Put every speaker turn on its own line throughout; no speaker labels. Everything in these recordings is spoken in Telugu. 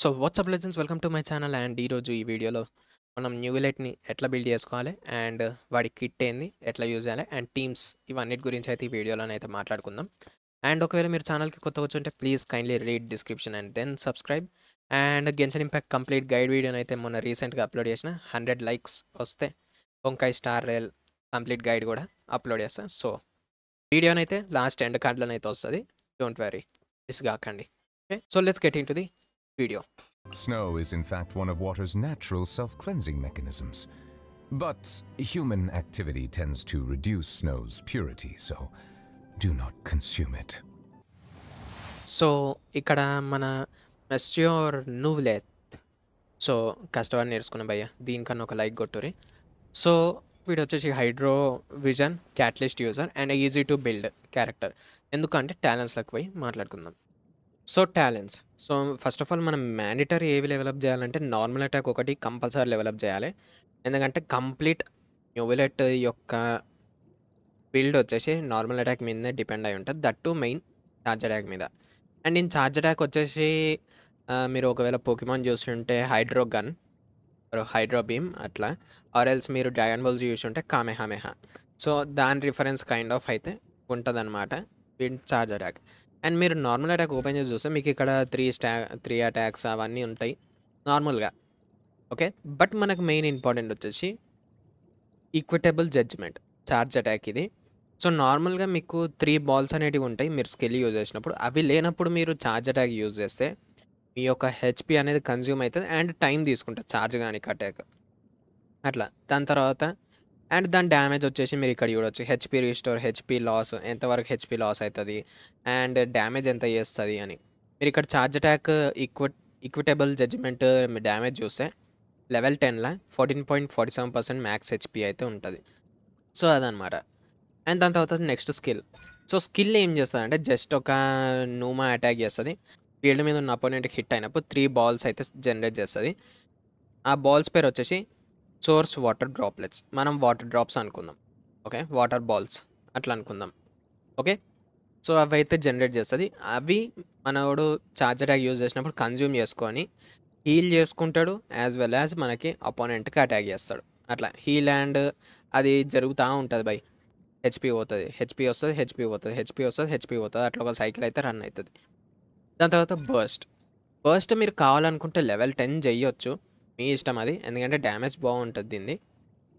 So what's up legends welcome to my channel and ఈరోజు ఈ వీడియోలో మనం న్యూ విలెట్ని ఎట్లా బిల్డ్ చేసుకోవాలి అండ్ uh, వాడి కిట్ ఏంది ఎట్లా యూజ్ చేయాలి అండ్ టీమ్స్ ఇవన్నిటి గురించి అయితే ఈ వీడియోలో అయితే మాట్లాడుకుందాం అండ్ ఒకవేళ మీరు ఛానల్కి కొత్త వచ్చుంటే please kindly read description and then subscribe and Genshin Impact complete guide వీడియోని అయితే మొన్న రీసెంట్గా అప్లోడ్ చేసిన హండ్రెడ్ లైక్స్ వస్తే వంకాయ స్టార్ రేల్ కంప్లీట్ గైడ్ కూడా అప్లోడ్ చేస్తాను సో వీడియోనైతే లాస్ట్ ఎండ్ కార్డ్లోనైతే వస్తుంది డోంట్ వరీ మిస్ కాకండి okay so let's get into the video. Snow is in fact one of water's natural self-cleansing mechanisms. But human activity tends to reduce snow's purity, so do not consume it. So ఇక్కడ మన మెస్ట్యూర్ నూవ్లేత్ సో కష్టపడి నేర్చుకున్నాం భయ్య దీనికన్నా ఒక లైక్ కొట్టురి సో వీడు వచ్చేసి hydro vision catalyst user and easy to build character ఎందుకంటే టాలెంట్స్లకు పోయి మాట్లాడుకుందాం so talents so first of all మనం మ్యాండిటరీ ఏవి డెవలప్ చేయాలంటే నార్మల్ అటాక్ ఒకటి కంపల్సరీ డెవలప్ చేయాలి ఎందుకంటే కంప్లీట్ న్యూవిలెట్ యొక్క బిల్డ్ వచ్చేసి నార్మల్ అటాక్ మీదనే డిపెండ్ అయి ఉంటుంది that to main charge attack మీద అండ్ ఇన్ ఛార్జ్ అటాక్ వచ్చేసి మీరు ఒకవేళ పోకిమాన్ చూస్తుంటే హైడ్రో గన్ హైడ్రో బీమ్ అట్లా ఆర్ ఎల్స్ మీరు డ్రాగన్ బాల్స్ చూస్తుంటే కామెహామెహా సో దాని రిఫరెన్స్ కైండ్ ఆఫ్ అయితే ఉంటుంది అనమాట ఛార్జ్ అటాక్ అండ్ మీరు నార్మల్ అటాక్ ఓపెన్ చేసి చూస్తే మీకు ఇక్కడ త్రీ స్టా త్రీ అటాక్స్ అవన్నీ ఉంటాయి నార్మల్గా ఓకే బట్ మనకు మెయిన్ ఇంపార్టెంట్ వచ్చేసి ఈక్విటబుల్ జడ్జ్మెంట్ చార్జ్ అటాక్ ఇది సో నార్మల్గా మీకు త్రీ బాల్స్ అనేటివి ఉంటాయి మీరు స్కిల్ యూజ్ చేసినప్పుడు అవి లేనప్పుడు మీరు చార్జ్ అటాక్ యూజ్ చేస్తే మీ యొక్క హెచ్పి అనేది కన్జ్యూమ్ అవుతుంది అండ్ టైం తీసుకుంటుంది చార్జ్ కానీ అటాక్ అట్లా దాని తర్వాత అండ్ దాని డ్యామేజ్ వచ్చేసి మీరు ఇక్కడ చూడొచ్చు హెచ్పి రీస్టోర్ హెచ్పి లాస్ ఎంతవరకు హెచ్పి లాస్ అవుతుంది అండ్ డ్యామేజ్ ఎంత చేస్తుంది అని మీరు ఇక్కడ ఛార్జ్ అటాక్ ఈక్వ ఈక్విటబుల్ జడ్జిమెంట్ డ్యామేజ్ చూస్తే లెవెల్ టెన్లో fourteen point forty seven percent max HP అయితే ఉంటుంది సో అదనమాట అండ్ దాని తర్వాత నెక్స్ట్ స్కిల్ సో స్కిల్ ఏం చేస్తుంది అంటే జస్ట్ ఒక నూమా అటాక్ చేస్తుంది ఫీల్డ్ మీద ఉన్న అపోనెంట్కి హిట్ అయినప్పుడు త్రీ బాల్స్ అయితే జనరేట్ చేస్తుంది ఆ బాల్స్ పేరు వచ్చేసి సోర్స్ వాటర్ డ్రాప్లెట్స్ మనం వాటర్ డ్రాప్స్ అనుకుందాం ఓకే వాటర్ బాల్స్ అట్లా అనుకుందాం ఓకే సో అవి అయితే జనరేట్ చేస్తుంది అవి మనోడు ఛార్జర్ ట్యాగ్ యూజ్ చేసినప్పుడు కన్జ్యూమ్ చేసుకొని హీల్ చేసుకుంటాడు యాజ్ వెల్ యాజ్ మనకి అపోనెంట్కి అటాక్ చేస్తాడు అట్లా హీల్ అండ్ అది జరుగుతూ ఉంటుంది బై హెచ్పి పోతుంది హెచ్పి వస్తుంది హెచ్పి పోతుంది హెచ్పి వస్తుంది హెచ్పి పోతుంది అట్లా ఒక సైకిల్ అయితే రన్ అవుతుంది దాని తర్వాత బర్స్ట్ బర్స్ట్ మీరు కావాలనుకుంటే లెవెల్ టెన్ చేయొచ్చు మీ ఇష్టం అది ఎందుకంటే డ్యామేజ్ బాగుంటుంది దీన్ని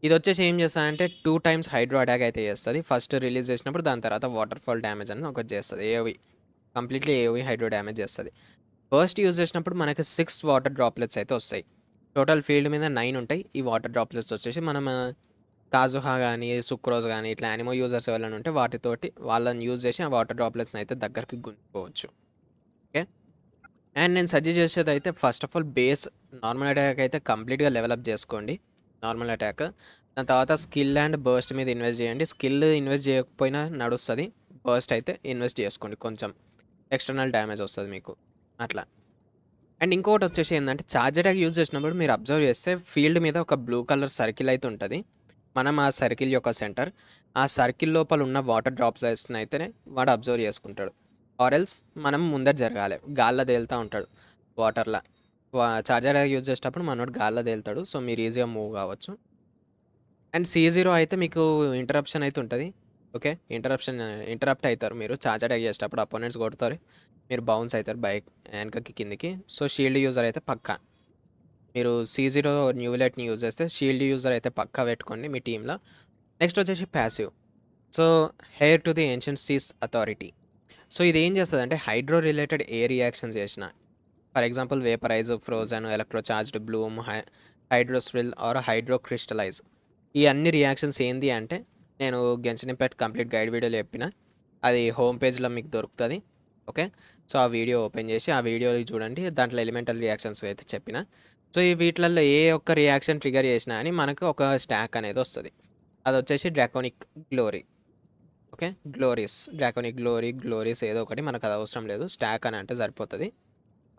ఇది వచ్చేసి ఏం చేస్తానంటే టూ టైమ్స్ హైడ్రో అటాక్ అయితే చేస్తుంది ఫస్ట్ రిలీజ్ చేసినప్పుడు దాని తర్వాత వాటర్ ఫాల్ డ్యామేజ్ అని ఒకటి చేస్తుంది ఏవి కంప్లీట్లీ ఏవి హైడ్రో డ్యామేజ్ చేస్తుంది ఫస్ట్ యూజ్ చేసినప్పుడు మనకి సిక్స్ వాటర్ డ్రాప్లెట్స్ అయితే వస్తాయి టోటల్ ఫీల్డ్ మీద నైన్ ఉంటాయి ఈ వాటర్ డ్రాప్లెట్స్ వచ్చేసి మనం తాజుహా కానీ సుక్రోజ్ కానీ ఇట్లా యానిమో యూజర్స్ ఎవరైనా ఉంటే వాటితోటి వాళ్ళని యూజ్ చేసి ఆ వాటర్ డ్రాప్లెట్స్ని అయితే దగ్గరికి గుంజుకోవచ్చు ఓకే అండ్ నేను సజెస్ట్ చేసేది అయితే first of all base normal attack అయితే కంప్లీట్గా లెవలప్ చేసుకోండి నార్మల్ అటాక్ దాని తర్వాత స్కిల్ అండ్ బర్స్ట్ మీద ఇన్వెస్ట్ చేయండి స్కిల్ ఇన్వెస్ట్ చేయకపోయినా నడుస్తుంది బర్స్ట్ అయితే ఇన్వెస్ట్ చేసుకోండి కొంచెం ఎక్స్టర్నల్ డ్యామేజ్ వస్తుంది మీకు అట్లా అండ్ ఇంకొకటి వచ్చేసి ఏంటంటే ఛార్జ్ అటాక్ యూజ్ చేసినప్పుడు మీరు అబ్జర్వ్ చేస్తే ఫీల్డ్ మీద ఒక బ్లూ కలర్ సర్కిల్ అయితే ఉంటుంది మనం ఆ సర్కిల్ యొక్క సెంటర్ ఆ సర్కిల్ లోపల ఉన్న వాటర్ డ్రాప్స్ వేస్తున్న అయితేనే వాడు అబ్జర్వ్ చేసుకుంటాడు ఆర్ఎల్స్ మనం ముందర జరగాలి గాల్లో తేలుతూ ఉంటాడు వాటర్లో చార్జర్ యూజ్ చేసేటప్పుడు మనోడు గాల్లో తేలుతాడు సో మీరు ఈజీగా మూవ్ కావచ్చు అండ్ సి జీరో అయితే మీకు ఇంటరప్షన్ అయితే ఉంటుంది ఓకే ఇంటరప్షన్ ఇంటరప్ట్ అవుతారు మీరు ఛార్జ్ అటాక్ చేసేటప్పుడు అపోనెంట్స్ కొడతారు మీరు బౌన్స్ అవుతారు బైక్ వెనకకి కిందికి సో షీల్డ్ యూజర్ అయితే పక్కా మీరు సి జీరో న్యూలెట్ని యూజ్ చేస్తే షీల్డ్ యూజర్ అయితే పక్కా పెట్టుకోండి మీ టీంలో నెక్స్ట్ వచ్చేసి passive so heir to the ancient sea's authority so ఇది ఏం చేస్తుంది అంటే హైడ్రో రిలేటెడ్ ఏ రియాక్షన్స్ చేసిన for example vaporise frozen electrocharged bloom hy or hydro crystallise ఈ అన్ని రియాక్షన్స్ ఏంది అంటే నేను గెన్సినిపెట్ కంప్లీట్ గైడ్ వీడియోలో చెప్పిన అది హోమ్ పేజ్లో మీకు దొరుకుతుంది ఓకే సో ఆ వీడియో ఓపెన్ చేసి ఆ వీడియో చూడండి దాంట్లో ఎలిమెంటల్ రియాక్షన్స్ అయితే చెప్పిన సో ఈ వీటిలలో ఏ ఒక్క రియాక్షన్ ట్రిగర్ చేసినా అని మనకు ఒక స్టాక్ అనేది వస్తుంది అది వచ్చేసి draconic glory okay glories draconic glory glories ఏదో ఒకటి మనకు అది అవసరం లేదు స్టాక్ అని అంటే సరిపోతుంది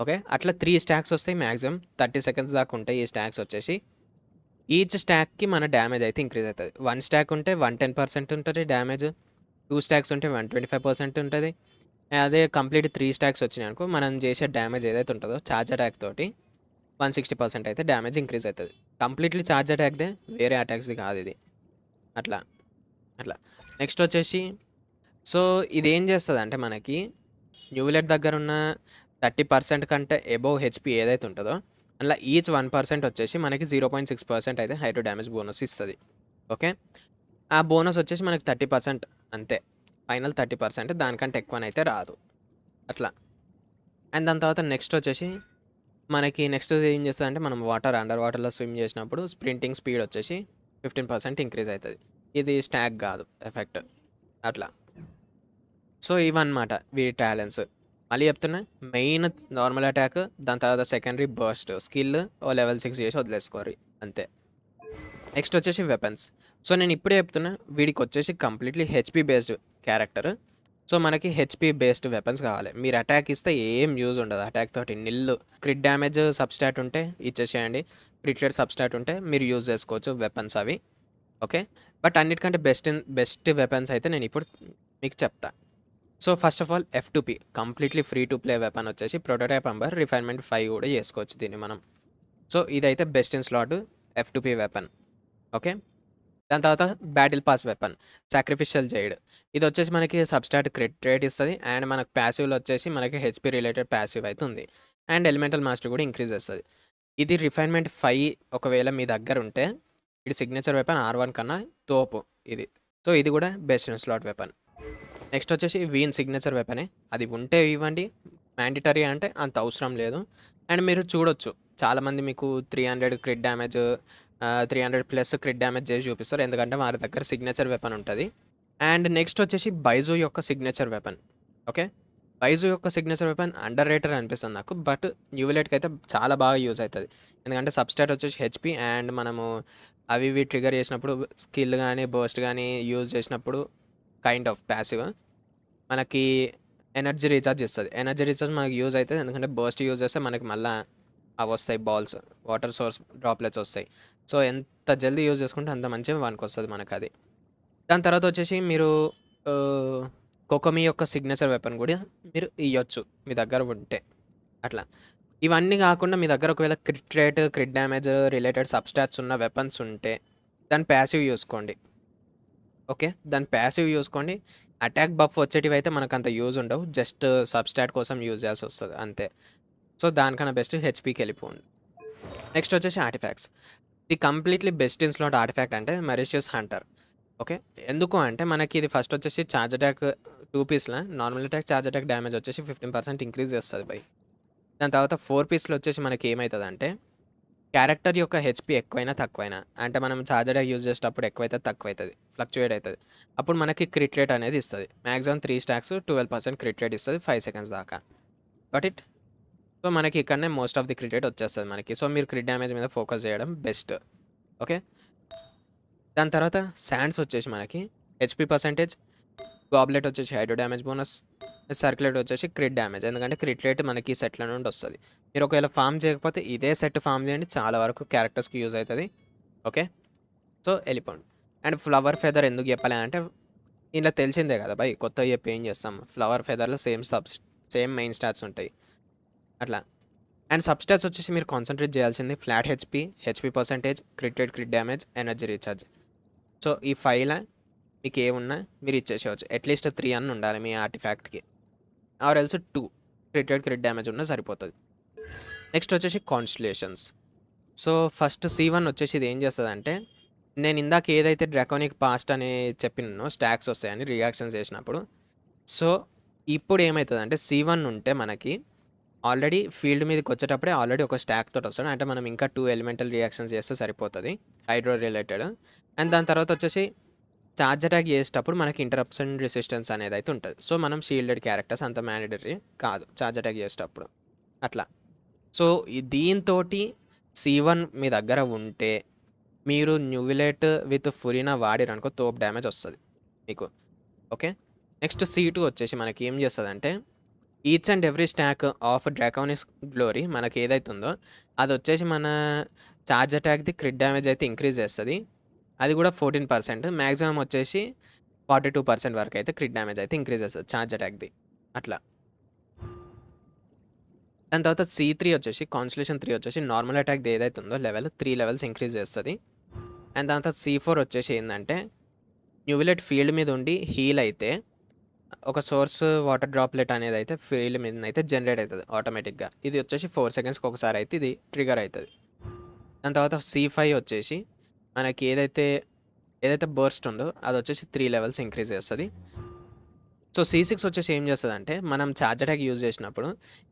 ఓకే అట్లా త్రీ స్టాక్స్ వస్తాయి మ్యాక్సిమం థర్టీ సెకండ్స్ దాకా ఉంటాయి ఈ స్టాక్స్ వచ్చేసి ఈచ్ స్టాక్కి మన డ్యామేజ్ అయితే ఇంక్రీజ్ అవుతుంది వన్ స్టాక్ ఉంటే వన్ టెన్ పర్సెంట్ ఉంటుంది డ్యామేజ్ టూ స్టాక్స్ ఉంటే వన్ ట్వంటీ ఫైవ్ పర్సెంట్ ఉంటుంది అదే కంప్లీట్ త్రీ స్టాక్స్ వచ్చినాయి అనుకో మనం చేసే డ్యామేజ్ ఏదైతే ఉంటుందో ఛార్జ్ అటాక్ తోటి వన్ సిక్స్టీ పర్సెంట్ అయితే డ్యామేజ్ ఇంక్రీజ్ అవుతుంది కంప్లీట్లీ ఛార్జ్ అటాక్దే వేరే అటాక్స్ది కాదు ఇది అట్లా అట్లా నెక్స్ట్ వచ్చేసి సో ఇది ఏం చేస్తుంది అంటే మనకి న్యూలెట్ దగ్గర ఉన్న థర్టీ పర్సెంట్ కంటే ఎబోవ్ హెచ్పి ఏదైతే ఉంటుందో అందులో ఈచ్ వన్ పర్సెంట్ వచ్చేసి మనకి జీరో పాయింట్ సిక్స్ పర్సెంట్ అయితే హైడ్రో డ్యామేజ్ బోనస్ ఇస్తుంది ఓకే ఆ బోనస్ వచ్చేసి మనకి థర్టీ పర్సెంట్ అంతే ఫైనల్ థర్టీ పర్సెంట్ దానికంటే ఎక్కువనైతే రాదు అట్లా అండ్ దాని తర్వాత నెక్స్ట్ వచ్చేసి మనకి నెక్స్ట్ ఏం చేస్తుందంటే మనం వాటర్ అండర్ వాటర్లో స్విమ్ చేసినప్పుడు స్ప్రింటింగ్ స్పీడ్ వచ్చేసి ఫిఫ్టీన్ పర్సెంట్ ఇంక్రీజ్ అవుతుంది ఇది స్టాక్ కాదు ఎఫెక్ట్ అట్లా సో ఇవన్నమాట వీ టాలెంట్స్ మళ్ళీ చెప్తున్నా మెయిన్ నార్మల్ అటాక్ దాని తర్వాత సెకండరీ బర్స్ట్ స్కిల్ ఓ లెవెల్ సిక్స్ చేసి వదిలేసుకోవాలి అంతే నెక్స్ట్ వచ్చేసి వెపన్స్ సో నేను ఇప్పుడే చెప్తున్నా వీడికి వచ్చేసి completely HP based character so మనకి హెచ్పి బేస్డ్ వెపన్స్ కావాలి మీరు అటాక్ ఇస్తే ఏం యూజ్ ఉండదు అటాక్ తోటి నిల్లు క్రిట్ డ్యామేజ్ సబ్స్టాట్ ఉంటే ఇచ్చేసేయండి క్రిట్లెడ్ సబ్స్టాట్ ఉంటే మీరు యూజ్ చేసుకోవచ్చు వెపన్స్ అవి ఓకే బట్ అన్నిటికంటే బెస్ట్ బెస్ట్ వెపన్స్ అయితే నేను ఇప్పుడు మీకు చెప్తాను so first of all F two P completely free to play weapon వచ్చేసి ప్రొటోటైప్ అంబర్ రిఫైన్మెంట్ ఫైవ్ కూడా చేసుకోవచ్చు దీన్ని మనం సో ఇదైతే best in slot F two P weapon okay దాని తర్వాత battle pass weapon sacrificial jade ఇది వచ్చేసి మనకి సబ్స్టాట్ క్రెడిట్ రేట్ ఇస్తుంది అండ్ మనకు ప్యాసివ్లో వచ్చేసి మనకి హెచ్పి రిలేటెడ్ ప్యాసివ్ అవుతుంది అండ్ ఎలిమెంటల్ మాస్టర్ కూడా ఇంక్రీజ్ చేస్తుంది ఇది రిఫైన్మెంట్ ఫైవ్ ఒకవేళ మీ దగ్గర ఉంటే ఇది సిగ్నేచర్ వెపన్ ఆర్ వన్ కన్నా తోపు ఇది సో ఇది కూడా best in slot weapon next వచ్చేసి వీన్ సిగ్నేచర్ వెపనే అది ఉంటే ఇవ్వండి మ్యాండిటరీ అంటే అంత అవసరం లేదు అండ్ మీరు చూడొచ్చు చాలామంది మీకు three hundred crit damage three hundred plus crit damage చేసి చూపిస్తారు ఎందుకంటే వారి దగ్గర సిగ్నేచర్ వెపన్ ఉంటుంది అండ్ నెక్స్ట్ వచ్చేసి బైజో యొక్క సిగ్నేచర్ వెపన్ ఓకే బైజు యొక్క సిగ్నేచర్ వెపన్ అండర్ రేటర్ అనిపిస్తుంది నాకు బట్ న్యూవిలెట్కి అయితే చాలా బాగా యూజ్ అవుతుంది ఎందుకంటే సబ్స్టాట్ వచ్చేసి హెచ్పి అండ్ మనము అవి ఇవి ట్రిగర్ చేసినప్పుడు స్కిల్ కానీ బోస్ట్ కానీ యూజ్ చేసినప్పుడు కైండ్ ఆఫ్ ప్యాసివ్ మనకి ఎనర్జీ రీఛార్జ్ ఇస్తుంది ఎనర్జీ రీఛార్జ్ మనకి యూజ్ అవుతుంది ఎందుకంటే బర్స్ట్ యూజ్ చేస్తే మనకి మళ్ళీ అవి వస్తాయి బాల్స్ వాటర్ సోర్స్ డ్రాప్లెట్స్ వస్తాయి సో ఎంత జల్దీ యూజ్ చేసుకుంటే అంత మంచిగా వానికి వస్తుంది మనకు అది దాని తర్వాత వచ్చేసి మీరు కొకమీ యొక్క సిగ్నేచర్ వెపన్ కూడా మీరు ఇవ్వచ్చు మీ దగ్గర ఉంటే అట్లా ఇవన్నీ కాకుండా మీ దగ్గర ఒకవేళ crit rate crit damage related substats ఉన్న వెపన్స్ ఉంటే దాని ప్యాసివ్ చూసుకోండి ఓకే దాని ప్యాసివ్ చూసుకోండి అటాక్ బఫ్ వచ్చేటివి అయితే మనకు అంత యూజ్ ఉండవు జస్ట్ సబ్స్టాట్ కోసం యూజ్ చేయాల్సి వస్తుంది అంతే సో దానికన్నా బెస్ట్ హెచ్పికి వెళ్ళిపోండి నెక్స్ట్ వచ్చేసి artifacts the completely best in slot artifact అంటే మెరిషియస్ హంటర్ ఓకే ఎందుకు అంటే మనకి ఇది ఫస్ట్ వచ్చేసి ఛార్జ్ అటాక్ టూ పీస్లో normal attack charge attack damage వచ్చేసి ఫిఫ్టీన్ పర్సెంట్ ఇంక్రీజ్ చేస్తుంది బై దాని తర్వాత ఫోర్ పీస్లో వచ్చేసి మనకి ఏమవుతుందంటే క్యారెక్టర్ యొక్క హెచ్పి ఎక్కువైనా తక్కువైనా అంటే మనం చార్జర్ యూజ్ చేసేటప్పుడు ఎక్కువైతే తక్కువైతుంది ఫ్లక్చువేట్ అవుతుంది అప్పుడు మనకి క్రిట్ రేట్ అనేది ఇస్తుంది maximum three stacks twelve percent crit rate ఇస్తుంది ఫైవ్ సెకండ్స్ దాకా బట్ ఇట్ సో మనకి ఇక్కడనే most of the crit rate వచ్చేస్తుంది మనకి సో మీరు క్రిట్ డ్యామేజ్ మీద ఫోకస్ చేయడం బెస్ట్ ఓకే దాని తర్వాత శాండ్స్ వచ్చేసి మనకి హెచ్పి పర్సంటేజ్ గాబ్లెట్ వచ్చేసి హైడ్రో డ్యామేజ్ బోనస్ సర్క్యులేట్ వచ్చేసి క్రిట్ డ్యామేజ్ ఎందుకంటే క్రిట్ రేట్ మనకి సెట్ల నుండి వస్తుంది మీరు ఒకవేళ ఫామ్ చేయకపోతే ఇదే సెట్ ఫామ్ చేయండి చాలా వరకు క్యారెక్టర్స్కి యూజ్ అవుతుంది ఓకే సో వెళ్ళిపోండి అండ్ ఫ్లవర్ ఫెదర్ ఎందుకు చెప్పాలి అంటే ఇలా తెలిసిందే కదా బై కొత్త చెప్పి ఏం చేస్తాం ఫ్లవర్ ఫెదర్లో same subs same main stats ఉంటాయి అట్లా అండ్ సబ్స్టాట్స్ వచ్చేసి మీరు కాన్సన్ట్రేట్ చేయాల్సింది flat HP HP percentage crit rate crit damage energy recharge so ఈ ఫైల్ మీకు ఏమున్నా మీరు ఇచ్చేసేవచ్చు అట్లీస్ట్ త్రీ అన్న ఉండాలి మీ ఆర్టిఫాక్ట్కి or else two crit rate crit damage ఉన్నా సరిపోతుంది నెక్స్ట్ వచ్చేసి constellations so first C one వచ్చేసి ఇది ఏం చేస్తుందంటే నేను ఇందాక ఏదైతే డ్రాకోనిక్ పాస్ట్ అని చెప్పినో స్టాక్స్ వస్తాయని రియాక్షన్స్ చేసినప్పుడు సో ఇప్పుడు ఏమవుతుందంటే సి వన్ ఉంటే మనకి ఆల్రెడీ ఫీల్డ్ మీదకి వచ్చేటప్పుడే ఆల్రెడీ ఒక స్టాక్ తోటి వస్తాడు అంటే మనం ఇంకా టూ ఎలిమెంటల్ రియాక్షన్స్ చేస్తే సరిపోతుంది హైడ్రో రిలేటెడ్ అండ్ దాని తర్వాత వచ్చేసి ఛార్జ్ అటాక్ చేసేటప్పుడు మనకి ఇంటరప్షన్ రెసిస్టెన్స్ అనేది అయితే ఉంటుంది సో మనం షీల్డెడ్ క్యారెక్టర్స్ అంత మ్యాండటరీ కాదు ఛార్జ్ అటాక్ చేసేటప్పుడు అట్లా సో దీంతో సీ వన్ మీ దగ్గర ఉంటే మీరు న్యూవిలేట్ విత్ ఫురినా వాడిరనుకో తోప్ డ్యామేజ్ వస్తుంది మీకు ఓకే నెక్స్ట్ సి టూ వచ్చేసి మనకి ఏం చేస్తుంది అంటే each and every stack of draconic glory మనకి ఏదైతుందో అది వచ్చేసి మన ఛార్జ్ అటాక్ది క్రిట్ డ్యామేజ్ అయితే ఇంక్రీజ్ చేస్తుంది అది కూడా ఫోర్టీన్ పర్సెంట్ మ్యాక్సిమం వచ్చేసి ఫార్టీ టూ పర్సెంట్ వరకు అయితే క్రిట్ డ్యామేజ్ అయితే ఇంక్రీజ్ చేస్తుంది ఛార్జ్ అటాక్ది అట్లా దాని తర్వాత సి త్రీ వచ్చేసి కాన్స్టిలేషన్ త్రీ వచ్చేసి నార్మల్ అటాక్ ఏదైతే ఉందో లెవెల్ త్రీ లెవెల్స్ ఇంక్రీజ్ చేస్తుంది అండ్ దాని తర్వాత సి ఫోర్ వచ్చేసి ఏంటంటే న్యూవిలెట్ ఫీల్డ్ మీద ఉండి హీల్ అయితే ఒక సోర్స్ వాటర్ డ్రాప్లెట్ అనేది అయితే ఫీల్డ్ మీద అయితే జనరేట్ అవుతుంది ఆటోమేటిక్గా ఇది వచ్చేసి ఫోర్ సెకండ్స్కి ఒకసారి అయితే ఇది ట్రిగర్ అవుతుంది దాని తర్వాత సి ఫైవ్ వచ్చేసి మనకి ఏదైతే ఏదైతే బర్స్ట్ ఉందో అది వచ్చేసి త్రీ లెవెల్స్ ఇంక్రీజ్ చేస్తుంది సో సి సిక్స్ వచ్చేసి ఏం చేస్తుంది అంటే మనం ఛార్జ్ అటాక్ యూజ్ చేసినప్పుడు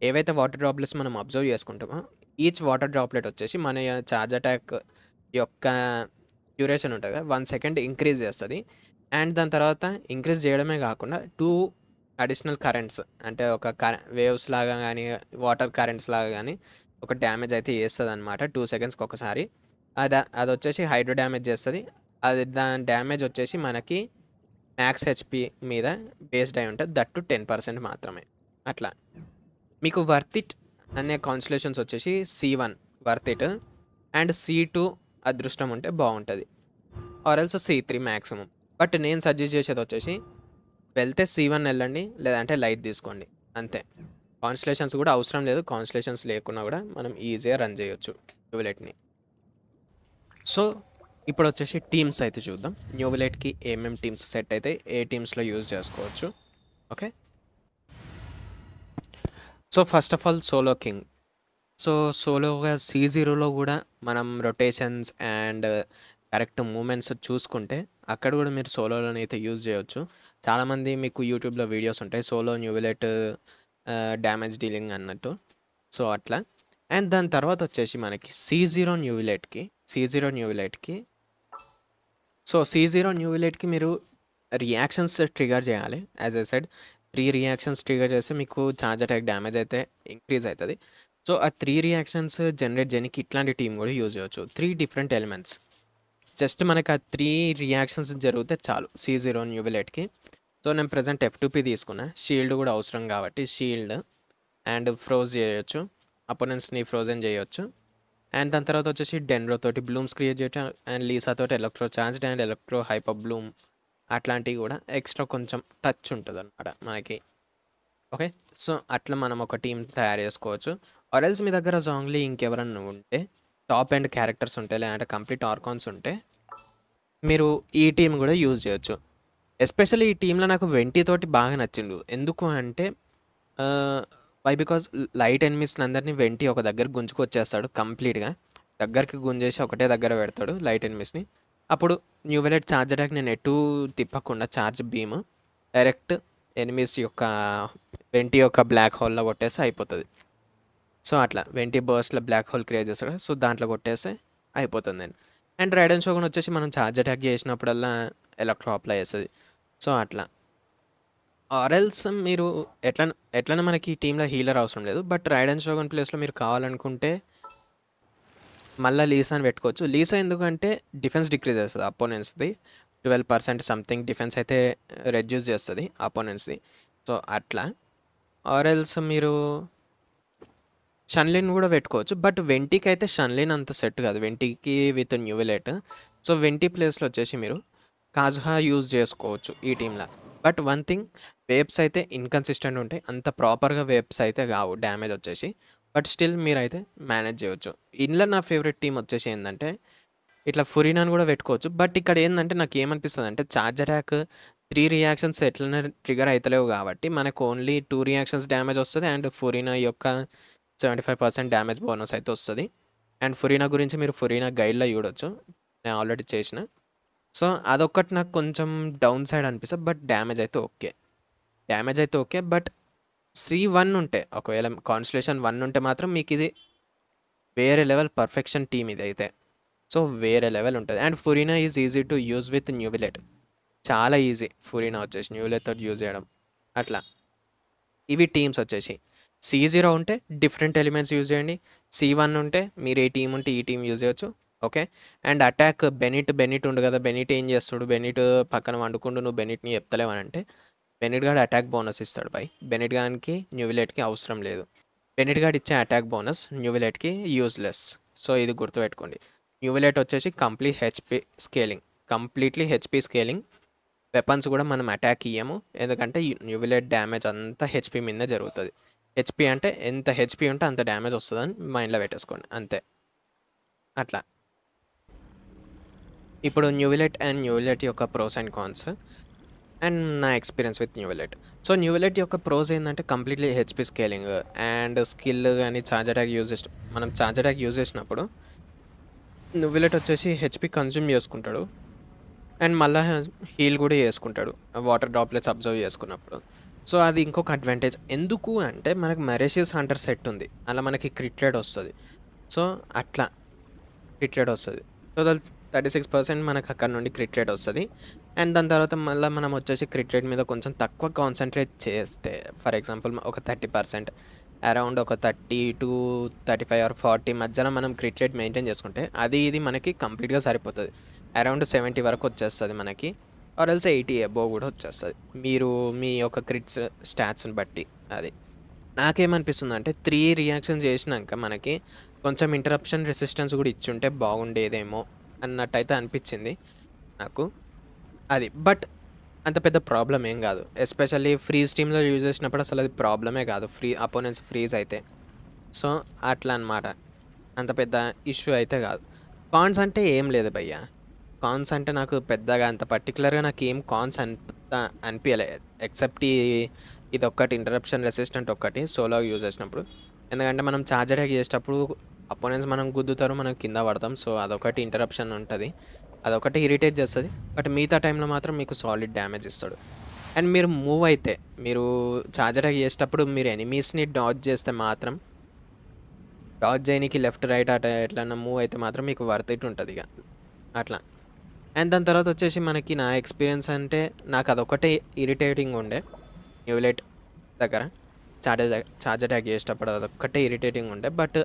ఏవైతే వాటర్ డ్రాప్లెట్స్ మనం అబ్జర్వ్ చేసుకుంటామో ఈచ్ వాటర్ డ్రాప్లెట్ వచ్చేసి మన ఛార్జ్ అటాక్ యొక్క డ్యూరేషన్ ఉంటుంది కదా వన్ సెకండ్ ఇంక్రీజ్ చేస్తుంది అండ్ దాని తర్వాత ఇంక్రీజ్ చేయడమే కాకుండా టూ అడిషనల్ కరెంట్స్ అంటే ఒక వేవ్స్ లాగా కానీ వాటర్ కరెంట్స్ లాగా కానీ ఒక డ్యామేజ్ అయితే చేస్తుంది అనమాట టూ సెకండ్స్కి ఒకసారి అది అది వచ్చేసి హైడ్రో డ్యామేజ్ చేస్తుంది అది దాని డ్యామేజ్ వచ్చేసి మనకి మ్యాక్స్ హెచ్పి మీద బేస్డ్ అయి ఉంటుంది దట్ టు టెన్ పర్సెంట్ మాత్రమే అట్లా మీకు వర్త్ ఇట్ అనే కాన్స్టలేషన్స్ వచ్చేసి C one worth it and C two అదృష్టం ఉంటే బాగుంటుంది or else C three maximum but నేను సజెస్ట్ చేసేది వచ్చేసి వెళ్తే సి వన్ వెళ్ళండి లేదంటే లైట్ తీసుకోండి అంతే కాన్స్టలేషన్స్ కూడా అవసరం లేదు కాన్స్టలేషన్స్ లేకున్నా కూడా మనం ఈజీగా రన్ చేయొచ్చు ట్యూబ్లెట్ని సో ఇప్పుడు వచ్చేసి టీమ్స్ అయితే చూద్దాం న్యూ విలేట్కి ఏమేమి టీమ్స్ సెట్ అయితే ఏ టీమ్స్లో యూజ్ చేసుకోవచ్చు okay so first of all solo king so సోలోగా సీ జీరోలో కూడా మనం రొటేషన్స్ అండ్ కరెక్ట్ మూమెంట్స్ చూసుకుంటే అక్కడ కూడా మీరు సోలోలోని అయితే యూజ్ చేయవచ్చు చాలామంది మీకు యూట్యూబ్లో వీడియోస్ ఉంటాయి సోలో న్యూవిలెట్ డ్యామేజ్ డీలింగ్ అన్నట్టు సో అట్లా అండ్ దాని తర్వాత వచ్చేసి మనకి సీ జీరో న్యూవిలెట్కి సీ జీరో న్యూవిలెట్కి సో సి జీరో న్యూ విలేట్కి మీరు రియాక్షన్స్ ట్రిగర్ చేయాలి as I said three reactions trigger చేస్తే మీకు ఛార్జ్ అటాక్ డ్యామేజ్ అయితే ఇంక్రీజ్ అవుతుంది సో ఆ త్రీ రియాక్షన్స్ జనరేట్ చేయడానికి ఇట్లాంటి టీం కూడా యూజ్ చేయొచ్చు త్రీ డిఫరెంట్ ఎలిమెంట్స్ జస్ట్ మనకు ఆ త్రీ రియాక్షన్స్ జరిగితే చాలు సి జీరో న్యూబిలెట్కి సో నేను ప్రజెంట్ ఎఫ్ టూపీ తీసుకున్నా షీల్డ్ కూడా అవసరం కాబట్టి షీల్డ్ అండ్ ఫ్రోజ్ చేయొచ్చు అపోనెంట్స్ని ఫ్రోజన్ చేయొచ్చు అండ్ దాని తర్వాత వచ్చేసి డెన్రో తోటి బ్లూమ్స్ క్రియేట్ చేయటం అండ్ లీసా తోటి electro charged and electro hyper bloom అట్లాంటివి కూడా ఎక్స్ట్రా కొంచెం టచ్ ఉంటుంది అనమాట మనకి ఓకే సో అట్లా మనం ఒక టీం తయారు చేసుకోవచ్చు ఆర్ఎల్స్ మీ దగ్గర జాంగ్లీ ఇంకెవరన్నా ఉంటే టాప్ అండ్ క్యారెక్టర్స్ ఉంటే లేదంటే కంప్లీట్ ఆర్కాన్స్ ఉంటే మీరు ఈ టీం కూడా యూజ్ చేయొచ్చు ఎస్పెషల్లీ ఈ టీంలో నాకు వెంటీ తోటి బాగా నచ్చిండు ఎందుకు అంటే వై బికాజ్ లైట్ ఎనిమిస్ని అందరినీ వెంటి ఒక దగ్గర గుంజుకొచ్చేస్తాడు కంప్లీట్గా దగ్గరికి గుంజేసి ఒకటే దగ్గర పెడతాడు లైట్ ఎనిమిస్ని అప్పుడు న్యూ వెలెట్ ఛార్జ్ అటాక్ నేను ఎటు తిప్పకుండా ఛార్జ్ బీమ్ డైరెక్ట్ ఎనిమిస్ యొక్క వెంటి యొక్క బ్లాక్ హోల్లో కొట్టేస్తే అయిపోతుంది సో అట్లా వెంటి బర్స్లో బ్లాక్ హోల్ క్రియేట్ చేస్తాడు సో దాంట్లో కొట్టేస్తే అయిపోతుంది నేను అండ్ రైడన్ షోగన్ వచ్చేసి మనం ఛార్జ్ అటాక్ చేసినప్పుడల్లా అప్లై వేస్తుంది సో అట్లా ఆర్ఎల్స్ మీరు ఎట్లా ఎట్లనే మనకి టీంలో హీలర్ అవసరం లేదు బట్ రైడ్ అండ్ షోగన్ ప్లేస్లో మీరు కావాలనుకుంటే మళ్ళీ లీసాని అని పెట్టుకోవచ్చు లీసా ఎందుకంటే డిఫెన్స్ డిక్రీజ్ చేస్తుంది అపోనెంట్స్ది ట్వెల్వ్ పర్సెంట్ సంథింగ్ డిఫెన్స్ అయితే రెడ్యూస్ చేస్తుంది అపోనెంట్స్ది సో అట్లా ఆర్ఎల్స్ మీరు షన్లిన్ కూడా పెట్టుకోవచ్చు బట్ వెంటీకి అయితే షన్లిన్ అంత సెట్ కాదు వెంటీకి విత్ న్యూవిలేట్ సో వెంటీ ప్లేస్లో వచ్చేసి మీరు కాజుహా యూజ్ చేసుకోవచ్చు ఈ టీంలో బట్ వన్ థింగ్ వేబ్స్ అయితే ఇన్కన్సిస్టెంట్ ఉంటాయి అంత ప్రాపర్గా వేబ్స్ అయితే కావు డ్యామేజ్ వచ్చేసి బట్ స్టిల్ మీరు అయితే మేనేజ్ చేయవచ్చు ఇందులో నా ఫేవరెట్ టీం వచ్చేసి ఏంటంటే ఇట్లా అని కూడా పెట్టుకోవచ్చు బట్ ఇక్కడ ఏంటంటే నాకు ఏమనిపిస్తుంది అంటే చార్జర్ అటాక్ త్రీ రియాక్షన్స్ ఎట్లనే ట్రిగర్ అవుతలేవు కాబట్టి మనకు ఓన్లీ టూ రియాక్షన్స్ డ్యామేజ్ వస్తుంది అండ్ ఫురీనా యొక్క seventy five percent damage bonus అయితే వస్తుంది అండ్ ఫురీనా గురించి మీరు ఫురీనా గైడ్లో చూడొచ్చు నేను ఆల్రెడీ చేసిన సో అదొక్కటి నాకు కొంచెం డౌన్ సైడ్ అనిపిస్తుంది బట్ డ్యామేజ్ అయితే ఓకే డ్యామేజ్ అయితే ఓకే బట్ సి వన్ ఉంటే ఒకవేళ కాన్స్టలేషన్ వన్ ఉంటే మాత్రం మీకు ఇది వేరే లెవెల్ పర్ఫెక్షన్ టీమ్ ఇది అయితే సో వేరే లెవెల్ ఉంటుంది and Furina is easy to use with Neuvillette చాలా ఈజీ ఫురీనా వచ్చేసి తోటి యూజ్ చేయడం అట్లా ఇవి టీమ్స్ వచ్చేసి సి జీరో ఉంటే డిఫరెంట్ ఎలిమెంట్స్ యూజ్ చేయండి సి వన్ ఉంటే మీరు ఏ టీం ఉంటే ఈ టీం యూజ్ చేయొచ్చు okay and attack Bennett Bennett ఉండు కదా బెనిట్ ఏం చేస్తాడు బెనిట్ పక్కన వండుకుండు నువ్వు బెనిట్ని చెప్తలేవనంటే బెనెట్ గార్డ్ అటాక్ బోనస్ ఇస్తాడు బై బెనెట్ గార్డ్కి న్యూవిలెట్కి అవసరం లేదు బెనెట్ గార్డ్ ఇచ్చే అటాక్ బోనస్ న్యూవిలెట్కి యూజ్లెస్ సో ఇది గుర్తుపెట్టుకోండి న్యూవిలెట్ వచ్చేసి complete HP scaling completely HP scaling weapons కూడా మనం అటాక్ ఇయ్యము ఎందుకంటే న్యూవిలెట్ డ్యామేజ్ అంతా హెచ్పి మీద జరుగుతుంది హెచ్పి అంటే ఎంత హెచ్పి ఉంటే అంత డ్యామేజ్ వస్తుందని మైండ్లో పెట్టేసుకోండి అంతే అట్లా ఇప్పుడు న్యూవిలెట్ అండ్ న్యూవిలెట్ యొక్క ప్రోస్ అండ్ కాన్స్ అండ్ నా experience with Neuvillette so Neuvillette యొక్క ప్రోజ్ ఏంటంటే completely HP scaling and skill కానీ ఛార్జ్ అటాక్ యూజ్ చేసి మనం ఛార్జ్ అటాక్ యూజ్ చేసినప్పుడు న్యూ విలెట్ వచ్చేసి హెచ్పి కన్జ్యూమ్ చేసుకుంటాడు అండ్ మళ్ళీ హీల్ కూడా చేసుకుంటాడు వాటర్ డ్రాప్లెట్స్ అబ్జర్వ్ చేసుకున్నప్పుడు సో అది ఇంకొక అడ్వాంటేజ్ ఎందుకు అంటే మనకు మెరేషియస్ హంటర్ సెట్ ఉంది అలా మనకి క్రిట్లెట్ వస్తుంది సో అట్లా క్రిట్లెట్ వస్తుంది సో దాని థర్టీ సిక్స్ పర్సెంట్ మనకు అక్కడ నుండి క్రిట్ రేట్ వస్తుంది అండ్ దాని తర్వాత మళ్ళీ మనం వచ్చేసి క్రిట్ రేట్ మీద కొంచెం తక్కువ కాన్సన్ట్రేట్ చేస్తే ఫర్ ఎగ్జాంపుల్ ఒక థర్టీ పర్సెంట్ అరౌండ్ ఒక thirty to thirty five or forty మధ్యలో మనం క్రిట్ రేట్ మెయింటైన్ చేసుకుంటే అది ఇది మనకి కంప్లీట్గా సరిపోతుంది అరౌండ్ సెవెంటీ వరకు వచ్చేస్తుంది మనకి ఆర్ ఎల్స్ ఎయిటీ అబోవ్ కూడా వచ్చేస్తుంది మీరు మీ యొక్క క్రిట్స్ స్టాట్స్ని బట్టి అది నాకేమనిపిస్తుంది అంటే త్రీ రియాక్షన్స్ చేసినాక మనకి కొంచెం ఇంటరప్షన్ రెసిస్టెన్స్ కూడా ఇచ్చుంటే బాగుండేదేమో అన్నట్టు అయితే అనిపించింది నాకు అది బట్ అంత పెద్ద ప్రాబ్లం ఏం కాదు ఎస్పెషల్లీ ఫ్రీజ్ టీంలో యూజ్ చేసినప్పుడు అసలు అది ప్రాబ్లమే కాదు ఫ్రీ అపోనెంట్స్ ఫ్రీజ్ అయితే సో అట్లా అనమాట అంత పెద్ద ఇష్యూ అయితే కాదు కాన్స్ అంటే ఏం లేదు భయ్య కాన్స్ అంటే నాకు పెద్దగా అంత పర్టికులర్గా నాకు ఏం కాన్స్ అంత అనిపించలేదు ఎక్సెప్ట్ ఈ ఇది ఒక్కటి ఇంటరప్షన్ రెసిస్టెంట్ ఒక్కటి సోలో యూజ్ చేసినప్పుడు ఎందుకంటే మనం ఛార్జ్ అటాక్ చేసేటప్పుడు అపోనెంట్స్ మనం గుద్దుతారు మనం కింద పడతాం సో అదొకటి ఇంటరప్షన్ ఉంటుంది అదొకటి ఇరిటేట్ చేస్తుంది బట్ మిగతా టైంలో మాత్రం మీకు సాలిడ్ డ్యామేజ్ ఇస్తాడు అండ్ మీరు మూవ్ అయితే మీరు ఛార్జ్ అటాక్ చేసేటప్పుడు మీరు ఎనిమీస్ని డాజ్ చేస్తే మాత్రం డాజ్ చేయడానికి లెఫ్ట్ రైట్ అట ఎట్లన్నా మూవ్ అయితే మాత్రం మీకు వర్త్ ఇట్ ఉంటుంది ఇక అట్లా అండ్ దాని తర్వాత వచ్చేసి మనకి నా ఎక్స్పీరియన్స్ అంటే నాకు అదొకటే ఇరిటేటింగ్ ఉండే న్యూలెట్ దగ్గర చార్జర్ ఛార్జర్ అటాక్ చేసేటప్పుడు అదొక్కటే ఇరిటేటింగ్ ఉండే బట్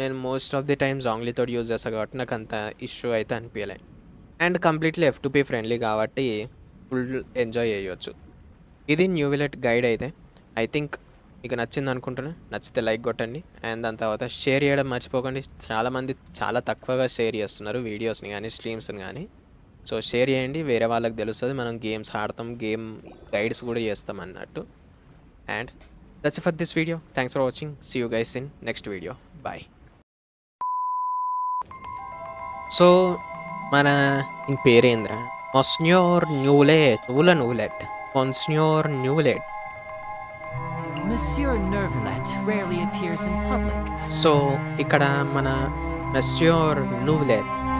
నేను మోస్ట్ ఆఫ్ ది టైమ్ జాంగ్లీతో యూజ్ చేస్తాను కాబట్టి నాకు అంత ఇష్యూ అయితే అనిపించలే and completely F two P friendly కాబట్టి ఫుల్ ఎంజాయ్ చేయవచ్చు ఇది న్యూ విలెట్ గైడ్ అయితే ఐ థింక్ మీకు నచ్చింది అనుకుంటున్నా నచ్చితే లైక్ కొట్టండి అండ్ దాని తర్వాత షేర్ చేయడం మర్చిపోకండి చాలామంది చాలా తక్కువగా షేర్ చేస్తున్నారు వీడియోస్ని కానీ స్ట్రీమ్స్ని కానీ సో షేర్ చేయండి వేరే వాళ్ళకి తెలుస్తుంది మనం గేమ్స్ ఆడతాం గేమ్ గైడ్స్ కూడా చేస్తాం అన్నట్టు and That's it for this video. Thanks for watching. See you guys in next video. Bye. So, మన Monsieur Nervalet rarely appears in public. So, ఇక్కడ మన Monsieur Nouvellet